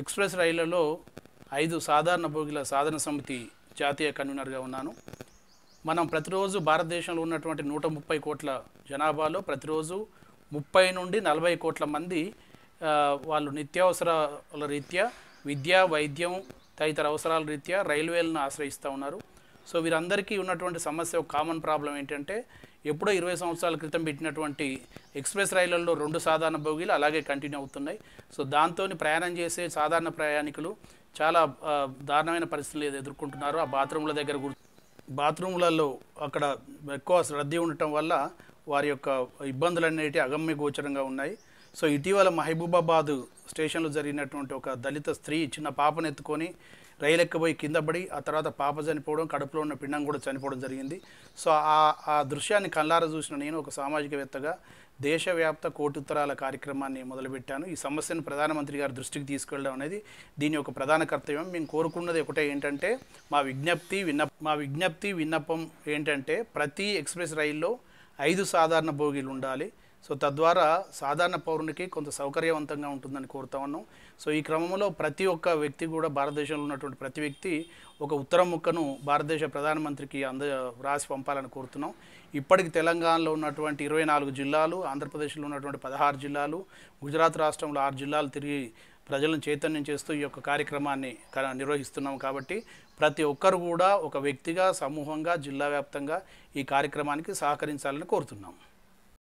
express రైళ్లలో ఐదు సాధారణ భోగిల సాధన సమితి జాతీయ కన్వీనర్గా ఉన్నాను మనం ప్రతిరోజు భారతదేశంలో ఉన్నటువంటి నూట ముప్పై కోట్ల జనాభాలో ప్రతిరోజు ముప్పై నుండి నలభై కోట్ల మంది వాళ్ళు నిత్యావసరాల రీత్యా విద్య వైద్యం తదితర అవసరాల రీత్యా రైల్వేలను ఆశ్రయిస్తూ ఉన్నారు సో వీరందరికీ ఉన్నటువంటి సమస్య ఒక కామన్ ప్రాబ్లం ఏంటంటే ఎప్పుడో ఇరవై సంవత్సరాల క్రితం పెట్టినటువంటి ఎక్స్ప్రెస్ రైళ్లలో రెండు సాధారణ భోగిలు అలాగే కంటిన్యూ అవుతున్నాయి సో దాంతో ప్రయాణం చేసే సాధారణ ప్రయాణికులు చాలా దారుణమైన పరిస్థితులు ఎదుర్కొంటున్నారు ఆ బాత్రూమ్ల దగ్గర బాత్రూమ్లలో అక్కడ ఎక్కువ రద్దీ ఉండటం వల్ల వారి యొక్క ఇబ్బందులు అనేవి అగమ్య గోచరంగా ఉన్నాయి సో ఇటీవల మహబూబాబాద్ స్టేషన్లో జరిగినటువంటి ఒక దళిత స్త్రీ చిన్న పాపను ఎత్తుకొని రైలు ఎక్కబోయి కింద పడి ఆ తర్వాత పాప చనిపోవడం కడుపులో ఉన్న పిండం కూడా చనిపోవడం జరిగింది సో ఆ ఆ దృశ్యాన్ని కళ్ళారా చూసిన నేను ఒక సామాజికవేత్తగా దేశవ్యాప్త కోటుత్తరాల కార్యక్రమాన్ని మొదలుపెట్టాను ఈ సమస్యను ప్రధానమంత్రి గారి దృష్టికి తీసుకెళ్ళడం అనేది దీని యొక్క ప్రధాన కర్తవ్యం మేము కోరుకున్నది ఒకటే ఏంటంటే మా విజ్ఞప్తి విన్న మా విజ్ఞప్తి విన్నపం ఏంటంటే ప్రతి ఎక్స్ప్రెస్ రైల్లో ఐదు సాధారణ బోగీలు ఉండాలి సో తద్వారా సాధారణ పౌరునికి కొంత సౌకర్యవంతంగా ఉంటుందని కోరుతా ఉన్నాం సో ఈ క్రమంలో ప్రతి ఒక్క వ్యక్తి కూడా భారతదేశంలో ఉన్నటువంటి ప్రతి వ్యక్తి ఒక ఉత్తరం ముక్కను భారతదేశ ప్రధానమంత్రికి అంద రాసి పంపాలని కోరుతున్నాం ఇప్పటికి తెలంగాణలో ఉన్నటువంటి ఇరవై నాలుగు జిల్లాలు ఆంధ్రప్రదేశ్లో ఉన్నటువంటి పదహారు జిల్లాలు గుజరాత్ రాష్ట్రంలో ఆరు జిల్లాలు తిరిగి ప్రజలను చైతన్యం చేస్తూ ఈ యొక్క కార్యక్రమాన్ని నిర్వహిస్తున్నాం కాబట్టి ప్రతి ఒక్కరు కూడా ఒక వ్యక్తిగా సమూహంగా జిల్లా వ్యాప్తంగా ఈ కార్యక్రమానికి సహకరించాలని కోరుతున్నాం